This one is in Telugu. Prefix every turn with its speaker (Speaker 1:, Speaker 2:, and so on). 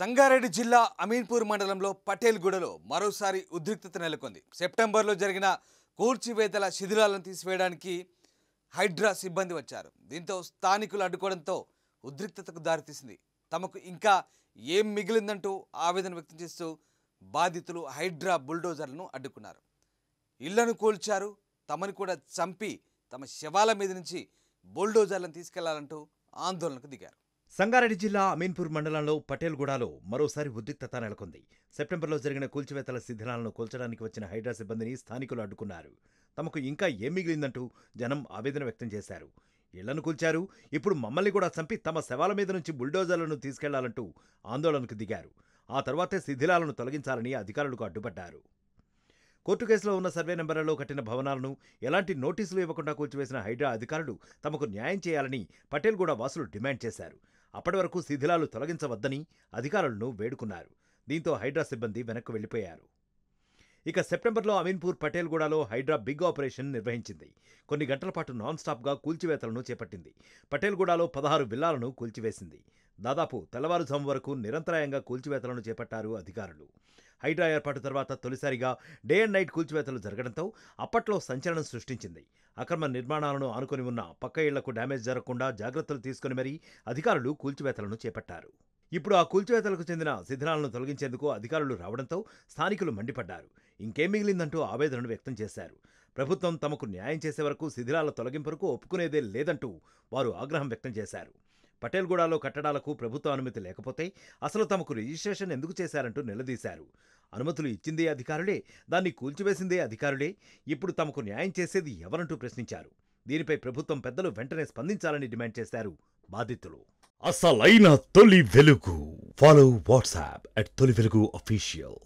Speaker 1: సంగారెడ్డి జిల్లా అమీన్పూర్ మండలంలో పటేల్గూడలో మరోసారి ఉద్రిక్తత నెలకొంది సెప్టెంబర్లో జరిగిన కూల్చివేతల శిథిలాలను తీసివేయడానికి హైడ్రా సిబ్బంది వచ్చారు దీంతో స్థానికులు అడ్డుకోవడంతో ఉద్రిక్తతకు దారితీసింది తమకు ఇంకా ఏం మిగిలిందంటూ ఆవేదన వ్యక్తం చేస్తూ బాధితులు హైడ్రా బుల్డోజర్లను అడ్డుకున్నారు ఇళ్లను కూల్చారు తమను కూడా చంపి తమ శవాల మీద నుంచి బుల్డోజర్లను తీసుకెళ్లాలంటూ ఆందోళనకు దిగారు
Speaker 2: సంగారెడ్డి జిల్లా అమీన్పూర్ మండలంలో పటేల్గూడలో మరోసారి ఉద్రిక్తత నెలకొంది సెప్టెంబర్లో జరిగిన కూల్చివేతల శిథిలాలను కూల్చడానికి వచ్చిన హైడ్రా సిబ్బందిని స్థానికులు అడ్డుకున్నారు తమకు ఇంకా ఏం మిగిలిందంటూ జనం ఆవేదన వ్యక్తం చేశారు ఇళ్లను కూల్చారు ఇప్పుడు మమ్మల్ని కూడా చంపి తమ శవాల మీద నుంచి బుల్డోజర్లను తీసుకెళ్లాలంటూ ఆందోళనకు దిగారు ఆ తర్వాతే శిథిలాలను తొలగించాలని అధికారులకు అడ్డుపడ్డారు కోర్టు కేసులో ఉన్న సర్వే నెంబర్లలో కట్టిన భవనాలను ఎలాంటి నోటీసులు ఇవ్వకుండా కూల్చివేసిన హైడ్రా అధికారులు తమకు న్యాయం చేయాలని పటేల్ కూడా వాసులు డిమాండ్ చేశారు అప్పటి వరకు శిథిలాలు తొలగించవద్దని అధికారులను వేడుకున్నారు దీంతో హైడ్రా సిబ్బంది వెనక్కు వెళ్లిపోయారు ఇక సెప్టెంబర్లో అమీన్పూర్ పటేల్గూడలో హైడ్రా బిగ్ ఆపరేషన్ నిర్వహించింది కొన్ని గంటల పాటు నాన్ స్టాప్గా కూల్చివేతలను చేపట్టింది పటేల్గూడలో పదహారు విల్లాలను కూల్చివేసింది దాదాపు తెల్లవారుజాము వరకు నిరంతరాయంగా కూల్చివేతలను చేపట్టారు అధికారులు హైడ్రా ఏర్పాటు తర్వాత తొలిసారిగా డే అండ్ నైట్ కూల్చివేతలు జరగడంతో అప్పట్లో సంచలనం సృష్టించింది అక్రమ నిర్మాణాలను ఆనుకొని ఉన్న పక్క ఇళ్లకు డ్యామేజ్ జరగకుండా జాగ్రత్తలు తీసుకుని మరీ అధికారులు కూల్చివేతలను చేపట్టారు ఇప్పుడు ఆ కూల్చివేతలకు చెందిన శిథిలాలను తొలగించేందుకు అధికారులు రావడంతో స్థానికులు మండిపడ్డారు ఇంకేం మిగిలిందంటూ ఆవేదనను వ్యక్తం చేశారు ప్రభుత్వం తమకు న్యాయం చేసే వరకు శిథిలాల తొలగింపుకు ఒప్పుకునేదే లేదంటూ వారు ఆగ్రహం వ్యక్తం చేశారు పటేల్గూడలో కట్టడాలకు ప్రభుత్వ అనుమతి లేకపోతే అసలు తమకు రిజిస్ట్రేషన్ ఎందుకు చేశారంటూ నిలదీశారు అనుమతులు ఇచ్చిందే అధికారులే దాన్ని కూల్చివేసిందే అధికారులే ఇప్పుడు తమకు న్యాయం చేసేది ఎవరంటూ ప్రశ్నించారు దీనిపై ప్రభుత్వం పెద్దలు వెంటనే స్పందించాలని డిమాండ్ చేశారు బాధితులు అసలైన తొలి వెలుగు ఫాలో వాట్సాప్ అట్ తొలి వెలుగు అఫీషియల్